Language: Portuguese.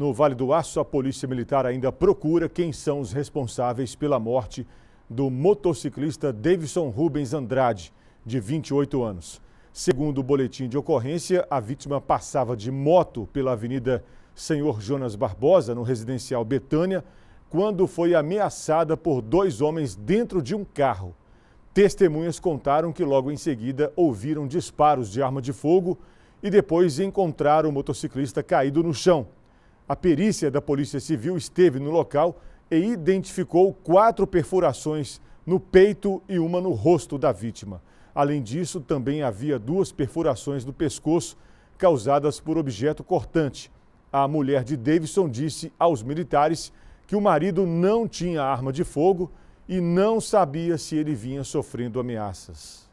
No Vale do Aço, a Polícia Militar ainda procura quem são os responsáveis pela morte do motociclista Davidson Rubens Andrade, de 28 anos. Segundo o boletim de ocorrência, a vítima passava de moto pela Avenida Senhor Jonas Barbosa, no residencial Betânia, quando foi ameaçada por dois homens dentro de um carro. Testemunhas contaram que logo em seguida ouviram disparos de arma de fogo e depois encontraram o motociclista caído no chão. A perícia da Polícia Civil esteve no local e identificou quatro perfurações no peito e uma no rosto da vítima. Além disso, também havia duas perfurações no pescoço causadas por objeto cortante. A mulher de Davidson disse aos militares que o marido não tinha arma de fogo e não sabia se ele vinha sofrendo ameaças.